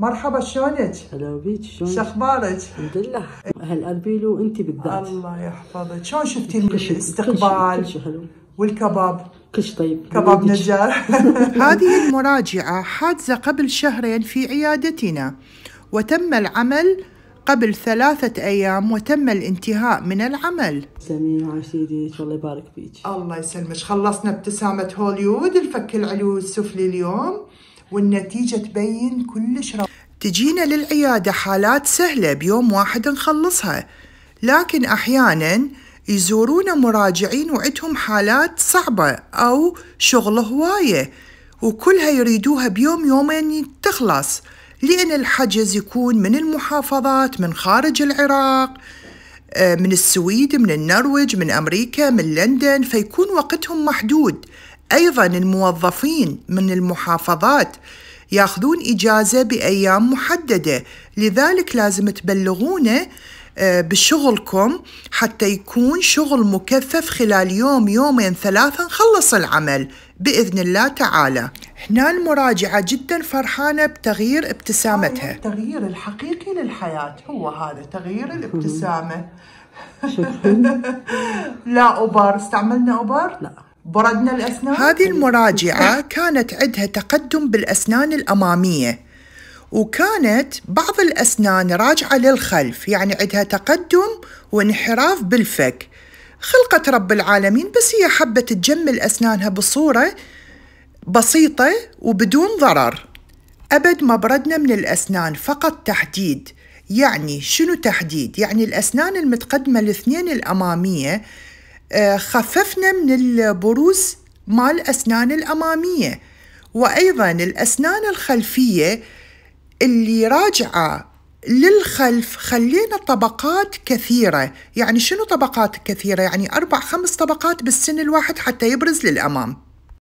مرحبا شلونك؟ هلا بيك شلونك؟ شخبارك؟ الحمد لله اربيلو انت بالذات الله يحفظك، شلون شفتي الاستقبال؟ والكباب كل طيب كباب نجار هذه المراجعة حادثة قبل شهرين في عيادتنا وتم العمل قبل ثلاثة أيام وتم الانتهاء من العمل سمين وعاش سيدي الله يبارك فيك الله يسلمك خلصنا ابتسامة هوليود الفك العلوي السفلي اليوم والنتيجة تبين كلش رب تجينا للعيادة حالات سهلة بيوم واحد نخلصها لكن أحيانا يزورونا مراجعين وعدهم حالات صعبة أو شغل هواية وكلها يريدوها بيوم يومين تخلص لأن الحجز يكون من المحافظات من خارج العراق آه، من السويد من النرويج من أمريكا من لندن فيكون وقتهم محدود أيضا الموظفين من المحافظات ياخذون إجازة بأيام محددة لذلك لازم تبلغونه آه، بشغلكم حتى يكون شغل مكثف خلال يوم يومين ثلاثة نخلص العمل بإذن الله تعالى هنا المراجعة جدا فرحانة بتغيير ابتسامتها التغيير الحقيقي للحياة هو هذا تغيير الابتسامة لا أوبر استعملنا أوبر؟ لا بردنا الأسنان هذه المراجعة كانت عندها تقدم بالأسنان الأمامية وكانت بعض الأسنان راجعة للخلف يعني عندها تقدم وانحراف بالفك خلقت رب العالمين بس هي حبت تجمل أسنانها بصورة بسيطة وبدون ضرر أبد ما بردنا من الأسنان فقط تحديد يعني شنو تحديد؟ يعني الأسنان المتقدمة الاثنين الأمامية خففنا من البروز مال الأسنان الأمامية وأيضا الأسنان الخلفية اللي راجعة للخلف خلينا طبقات كثيرة يعني شنو طبقات كثيرة يعني أربع خمس طبقات بالسن الواحد حتى يبرز للأمام